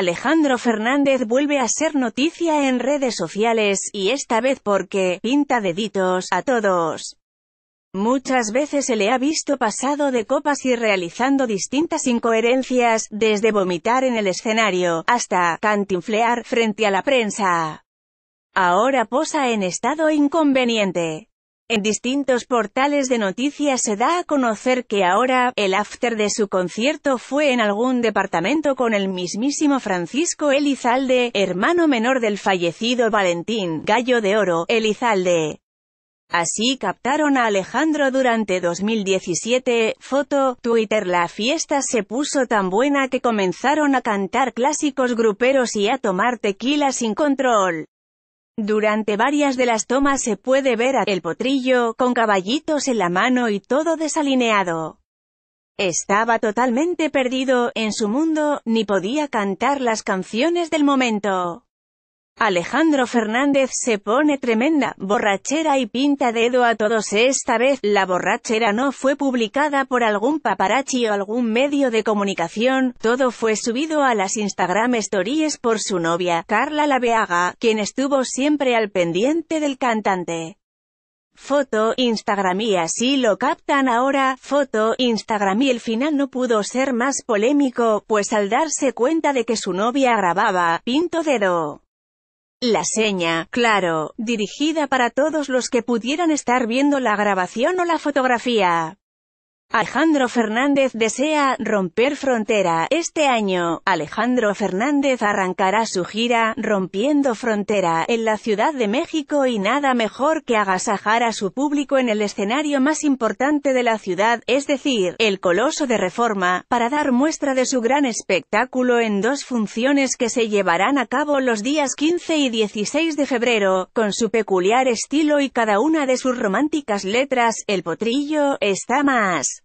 Alejandro Fernández vuelve a ser noticia en redes sociales, y esta vez porque, pinta deditos, a todos. Muchas veces se le ha visto pasado de copas y realizando distintas incoherencias, desde vomitar en el escenario, hasta cantinflear frente a la prensa. Ahora posa en estado inconveniente. En distintos portales de noticias se da a conocer que ahora, el after de su concierto fue en algún departamento con el mismísimo Francisco Elizalde, hermano menor del fallecido Valentín Gallo de Oro, Elizalde. Así captaron a Alejandro durante 2017, foto, Twitter La fiesta se puso tan buena que comenzaron a cantar clásicos gruperos y a tomar tequila sin control. Durante varias de las tomas se puede ver a El Potrillo, con caballitos en la mano y todo desalineado. Estaba totalmente perdido, en su mundo, ni podía cantar las canciones del momento. Alejandro Fernández se pone tremenda, borrachera y pinta dedo a todos esta vez, la borrachera no fue publicada por algún paparazzi o algún medio de comunicación, todo fue subido a las Instagram Stories por su novia, Carla Laveaga, quien estuvo siempre al pendiente del cantante. Foto, Instagram y así lo captan ahora, foto, Instagram y el final no pudo ser más polémico, pues al darse cuenta de que su novia grababa, pinto dedo. La seña, claro, dirigida para todos los que pudieran estar viendo la grabación o la fotografía. Alejandro Fernández desea romper frontera. Este año, Alejandro Fernández arrancará su gira Rompiendo Frontera en la Ciudad de México y nada mejor que agasajar a su público en el escenario más importante de la ciudad, es decir, el Coloso de Reforma, para dar muestra de su gran espectáculo en dos funciones que se llevarán a cabo los días 15 y 16 de febrero, con su peculiar estilo y cada una de sus románticas letras, El Potrillo, está más.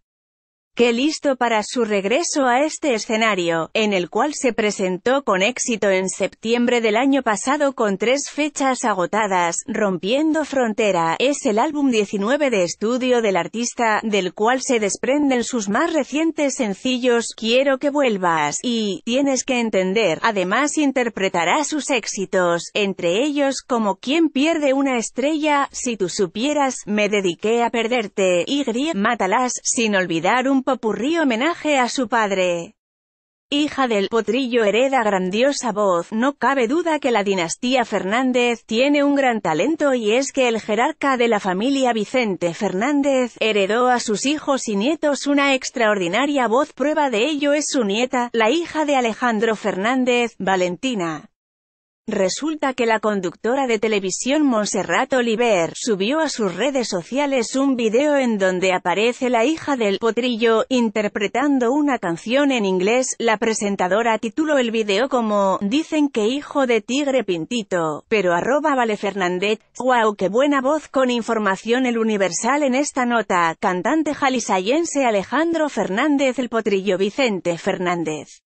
Qué listo para su regreso a este escenario, en el cual se presentó con éxito en septiembre del año pasado con tres fechas agotadas, Rompiendo Frontera, es el álbum 19 de estudio del artista, del cual se desprenden sus más recientes sencillos Quiero que vuelvas y Tienes que entender, además interpretará sus éxitos, entre ellos como Quien pierde una estrella, Si tú supieras, Me dediqué a perderte, Y Mátalas, sin olvidar un popurrí homenaje a su padre. Hija del potrillo hereda grandiosa voz, no cabe duda que la dinastía Fernández tiene un gran talento y es que el jerarca de la familia Vicente Fernández heredó a sus hijos y nietos una extraordinaria voz, prueba de ello es su nieta, la hija de Alejandro Fernández, Valentina. Resulta que la conductora de televisión Monserrat Oliver subió a sus redes sociales un video en donde aparece la hija del potrillo interpretando una canción en inglés. La presentadora tituló el video como Dicen que hijo de tigre pintito, pero arroba vale Fernández. Wow, qué buena voz con información el universal en esta nota. Cantante jalisayense Alejandro Fernández el potrillo Vicente Fernández.